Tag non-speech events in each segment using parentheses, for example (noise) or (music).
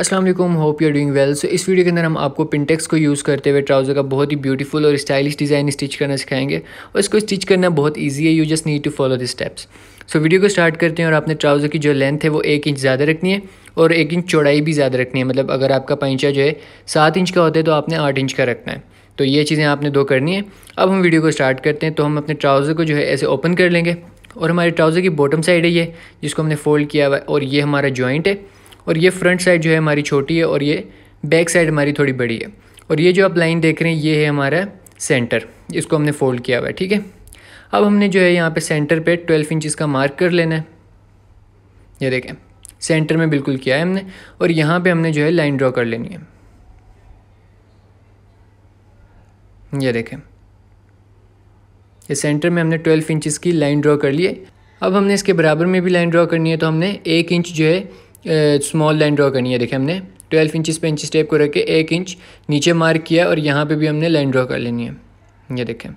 अस्सलाम वालेकुम hope you are doing well so इस वीडियो के अंदर हम आपको पिंटेक्स को यूज़ करते हुए ट्राउज़र का बहुत ही ब्यूटीफुल और स्टाइलिश डिज़ाइन स्टिच करना सिखाएंगे और इसको स्टिच करना बहुत ईजी है you just need to follow the steps so video को स्टार्ट करते हैं और आपने ट्राउज़र की जो लेंथ है वो एक इंच ज़्यादा रखनी है और एक इंच चौड़ाई भी ज़्यादा रखनी है मतलब अगर आपका पंचा जो है सात इंच का होता है तो आपने आठ इंच का रखना है तो ये चीज़ें आपने दो करनी है अब हम वीडियो को स्टार्ट करते हैं तो हम अपने ट्राउज़र को जो है ऐसे ओपन कर लेंगे और हमारे ट्राउज़र की बॉटम साइड है ये जिसको हमने फोल्ड किया हुआ है और ये हमारा जॉइंट है और ये फ्रंट साइड जो है हमारी छोटी है और ये बैक साइड हमारी थोड़ी बड़ी है और ये जो आप लाइन देख रहे हैं ये है हमारा सेंटर इसको हमने फोल्ड किया हुआ है ठीक है अब हमने जो है यहाँ पे सेंटर पे 12 इंचेस का मार्क कर लेना है ये देखें सेंटर में बिल्कुल किया है हमने और यहाँ पे हमने जो है लाइन ड्रॉ कर लेनी है ये देखें ये सेंटर में हमने 12 इंचेस की लाइन ड्रॉ कर लिए अब हमने इसके बराबर में भी लाइन ड्रॉ करनी है तो हमने एक इंच जो है स्मॉल लाइन ड्रॉ करनी है देखिए हमने ट्वेल्व इंचज़ पे इंच स्टेप को रख के एक इंच नीचे मार्क किया और यहाँ पे भी हमने लाइन ड्रॉ कर लेनी है ये देखें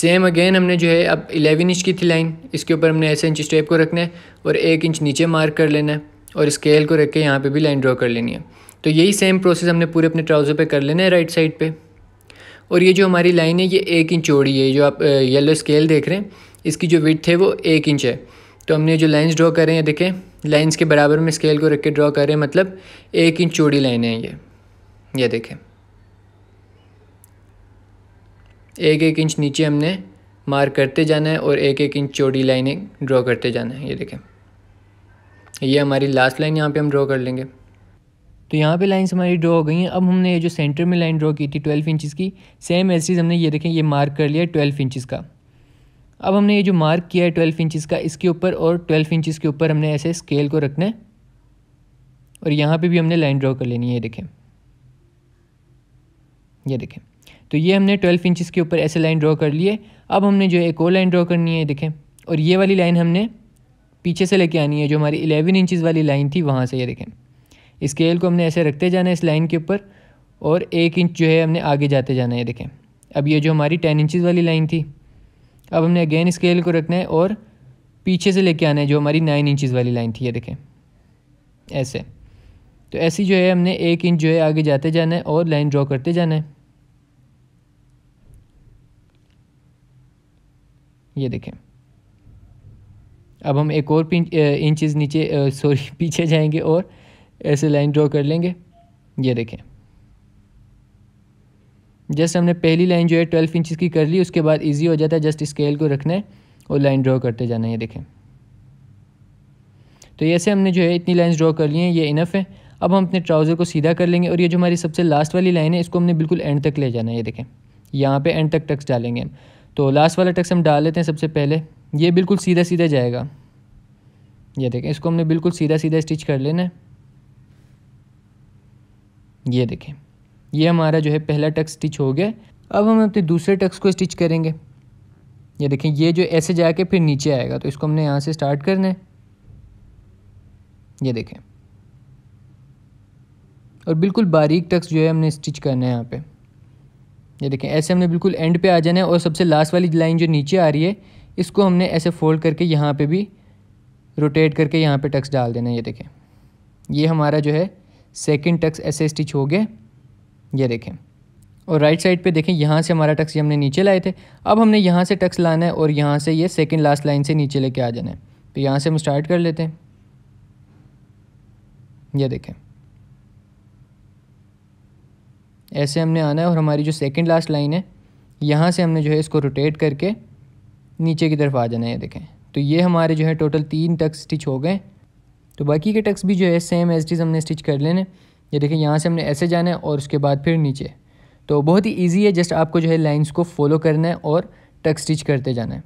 सेम अगेन हमने जो है अब इलेवन इंच की थी लाइन इसके ऊपर हमने ऐसे इंच स्टेप को रखना है और एक इंच नीचे मार्क कर लेना है और स्केल को रख के यहाँ पर भी लाइन ड्रॉ कर लेनी है तो यही सेम प्रोसेस हमने पूरे अपने ट्राउज़र पर कर लेना है राइट साइड पर और ये जो हमारी लाइन है ये एक इंच चौड़ी है जो आप येलो स्केल देख रहे हैं इसकी जो विथ है वो एक इंच है तो हमने जो लाइन्स ड्रॉ करें रहे देखें लाइंस के बराबर में स्केल को रख के ड्रॉ करें मतलब एक इंच चौड़ी लाइन है ये ये देखें एक एक इंच नीचे हमने मार्क करते जाना है और एक एक इंच चौड़ी लाइनें ड्रॉ करते जाना है ये देखें ये हमारी लास्ट लाइन यहाँ पे हम ड्रॉ कर लेंगे तो यहाँ पे लाइंस हमारी ड्रॉ हो गई हैं अब हमने ये जो सेंटर में लाइन ड्रॉ की थी ट्वेल्व इंचज़ की सेम ऐसी हमने ये देखें ये मार्क कर लिया ट्वेल्व इंचज़ का अब हमने ये जो मार्क किया है ट्वेल्व इंचज़ का इसके ऊपर और ट्वेल्व इंचज़ के ऊपर हमने ऐसे स्केल को रखना है और यहाँ पे भी हमने लाइन ड्रॉ कर लेनी है ये देखें ये देखें तो ये हमने ट्वेल्व इंचज़ के ऊपर ऐसे लाइन ड्रॉ कर लिए अब हमने जो एक और लाइन ड्रॉ करनी है ये देखें और ये वाली लाइन हमने पीछे से लेके आनी है जो हमारी इलेवन इंचज़ वाली लाइन थी वहाँ से ये देखें स्केल को हमने ऐसे रखते जाना है इस लाइन के ऊपर और एक इंच जो है हमने आगे जाते जाना है ये देखें अब ये जो हमारी टेन इंचज़ वाली लाइन थी अब हमने अगेन स्केल को रखना है और पीछे से लेके आना है जो हमारी नाइन इंचज़ वाली लाइन थी ये देखें ऐसे तो ऐसी जो है हमने एक इंच जो है आगे जाते जाना है और लाइन ड्रॉ करते जाना है ये देखें अब हम एक और इंचज़ नीचे सॉरी (laughs) पीछे जाएंगे और ऐसे लाइन ड्रॉ कर लेंगे ये देखें जस्ट हमने पहली लाइन जो है ट्वेल्व इंचज़ की कर ली उसके बाद ईजी हो जाता है जस्ट स्केल को रखना है और लाइन ड्रॉ करते जाना है ये देखें तो ऐसे हमने जो है इतनी लाइन्स ड्रॉ कर ली हैं ये इनफ है अब हम अपने ट्राउज़र को सीधा कर लेंगे और ये जो हमारी सबसे लास्ट वाली लाइन है इसको हमने बिल्कुल एंड तक ले जाना है ये देखें यहाँ पे एंड तक टक्स डालेंगे हम तो लास्ट वाला टक्स हम डाल लेते हैं सबसे पहले ये बिल्कुल सीधा सीधा जाएगा ये देखें इसको हमने बिल्कुल सीधा सीधा स्टिच कर लेना है ये देखें ये हमारा जो है पहला टक स्टिच हो गया अब हम अपने दूसरे टक्स को स्टिच करेंगे ये देखें ये जो ऐसे जाके फिर नीचे आएगा तो इसको हमने यहाँ से स्टार्ट करना है ये देखें और बिल्कुल बारीक टक्स जो है हमने स्टिच करना है यहाँ पे ये देखें ऐसे हमने बिल्कुल एंड पे आ जाना है और सबसे लास्ट वाली लाइन जो नीचे आ रही है इसको हमने ऐसे फोल्ड करके यहाँ पे भी रोटेट करके यहाँ पे टक्स डाल देना है ये देखें ये हमारा जो है सेकेंड टक्स ऐसे स्टिच हो गया ये देखें और राइट साइड पे देखें यहाँ से हमारा टक्स हमने नीचे लाए थे अब हमने यहाँ से टक्स लाना है और यहाँ से ये सेकेंड लास्ट लाइन से नीचे लेके आ जाना है तो यहाँ से हम स्टार्ट कर लेते हैं ये देखें ऐसे हमने आना है और हमारी जो सेकेंड लास्ट लाइन है यहाँ से हमने जो है इसको रोटेट करके नीचे की तरफ आ जाना है ये देखें तो ये हमारे जो है टोटल तीन टक्स स्टिच हो गए तो बाकी के टक्स भी जो है सेम एज टीज हमने स्टिच कर लेने ये देखिए यहाँ से हमने ऐसे जाना है और उसके बाद फिर नीचे तो बहुत ही ईजी है जस्ट आपको जो है लाइन्स को फॉलो करना है और टक स्टिच करते जाना है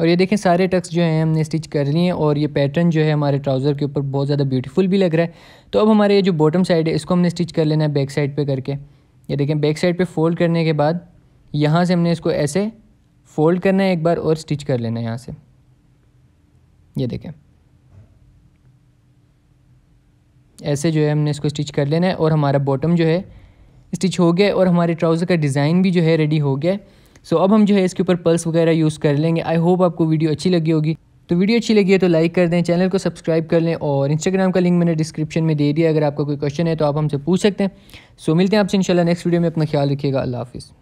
और ये देखें सारे टक्स जो हैं हमने स्टिच कर लिए हैं और ये पैटर्न जो है हमारे ट्राउज़र के ऊपर बहुत ज़्यादा ब्यूटीफुल भी लग रहा है तो अब हमारे ये जो बॉटम साइड है इसको हमने स्टिच कर लेना है बैक साइड पे करके ये देखें बैक साइड पे फोल्ड करने के बाद यहाँ से हमने इसको ऐसे फोल्ड करना है एक बार और स्टिच कर लेना है यहाँ से ये देखें ऐसे जो है हमने इसको स्टिच कर लेना है और हमारा बॉटम जो है स्टिच हो गया और हमारे ट्राउज़र का डिज़ाइन भी जो है रेडी हो गया सो अब हम जो है इसके ऊपर पल्स वगैरह यूज़ कर लेंगे आई होप आपको वीडियो अच्छी लगी होगी तो वीडियो अच्छी लगी है तो लाइक कर दें चैनल को सब्सक्राइब कर लें और इंस्टाग्राम का लिंक मैंने डिस्क्रिप्शन में दे दिया अगर आपका कोई क्वेश्चन है तो आप हमसे पूछ सकते हैं सो मिलते हैं आपसे इंशाल्लाह नेक्स्ट वीडियो में अपना ख्याल रखिएगा अल्लाह हाफिज़